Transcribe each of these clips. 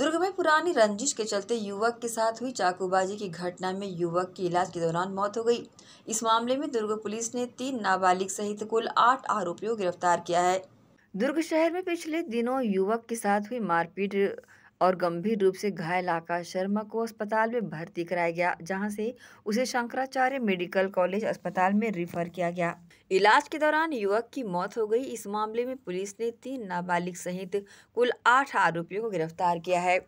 दुर्ग में पुरानी रंजिश के चलते युवक के साथ हुई चाकूबाजी की घटना में युवक की इलाज के दौरान मौत हो गई इस मामले में दुर्ग पुलिस ने तीन नाबालिग सहित कुल आठ आरोपियों को गिरफ्तार किया है दुर्ग शहर में पिछले दिनों युवक के साथ हुई मारपीट और गंभीर रूप से घायल आकाश शर्मा को अस्पताल में भर्ती कराया गया जहां से उसे शंकराचार्य मेडिकल कॉलेज अस्पताल में रिफर किया गया इलाज के दौरान युवक की मौत हो गई इस मामले में पुलिस ने तीन नाबालिग सहित कुल आठ आरोपियों को गिरफ्तार किया है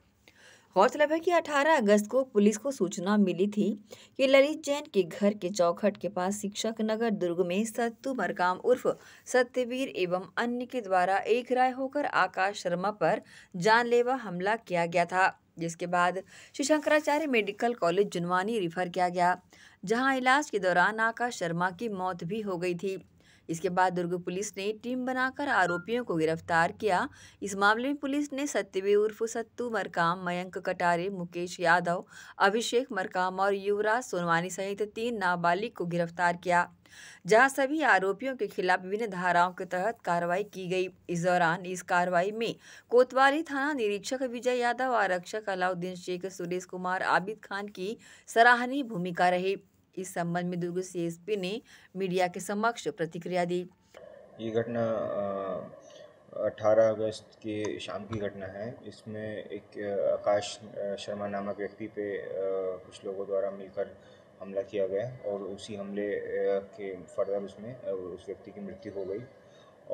गौरतलब है कि 18 अगस्त को पुलिस को सूचना मिली थी कि ललित जैन के घर के चौखट के पास शिक्षक नगर दुर्ग में सत्तू मरकाम उर्फ सत्यवीर एवं अन्य के द्वारा एक राय होकर आकाश शर्मा पर जानलेवा हमला किया गया था जिसके बाद Shri Shankaracharya medical college Junwani refer किया गया जहां इलाज के दौरान आकाश शर्मा की मौत भी हो गई थी इसके बाद दुर्ग पुलिस ने टीम बनाकर आरोपियों को गिरफ्तार किया इस मामले में पुलिस ने सत्यवी उर्फ सत्तू मरकाम मयंक कटारे मुकेश यादव अभिषेक मरकाम और युवराज सोनवानी सहित तीन नाबालिग को गिरफ्तार किया जहां सभी आरोपियों के खिलाफ विभिन्न धाराओं के तहत कार्रवाई की गई इस दौरान इस कार्रवाई में कोतवाली थाना निरीक्षक विजय यादव आरक्षक अलाउद्दीन शेख सुरेश कुमार आबिद खान की सराहनीय भूमिका रही इस संबंध में दुर्ग सी ने मीडिया के समक्ष प्रतिक्रिया दी ये घटना 18 अगस्त के शाम की घटना है इसमें एक आकाश शर्मा नामक व्यक्ति पे कुछ लोगों द्वारा मिलकर हमला किया गया और उसी हमले के फर्दर उसमें उस व्यक्ति की मृत्यु हो गई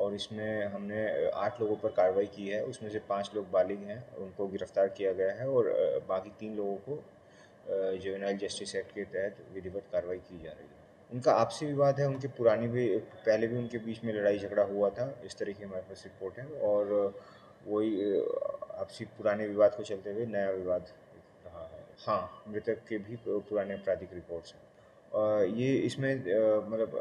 और इसमें हमने आठ लोगों पर कार्रवाई की है उसमें से पांच लोग बालिग हैं उनको गिरफ्तार किया गया है और बाकी तीन लोगों को जुवेनाइल जस्टिस एक्ट के तहत विधिवत कार्रवाई की जा रही है उनका आपसी विवाद है उनके पुराने भी पहले भी उनके बीच में लड़ाई झगड़ा हुआ था इस तरह की हमारे पास रिपोर्ट है और वही आपसी पुराने विवाद को चलते हुए नया विवाद हाँ मृतक के भी पुराने आपराधिक रिकॉर्ड्स हैं ये इसमें मतलब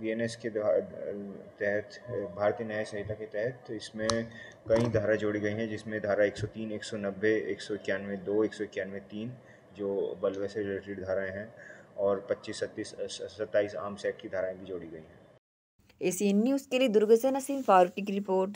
बीएनएस के तहत भारतीय न्याय संहिता के तहत इसमें कई धारा जोड़ी गई हैं जिसमें धारा 103, 190, 191 दो एक सौ इक्यानवे तीन जो बलवे से रिलेटेड धाराएं हैं और 25, सत्तीस 27 आर्म्स एक्ट की धाराएं भी जोड़ी गई हैं एन न्यूज़ के लिए दुर्ग से नसीम फारूकी की रिपोर्ट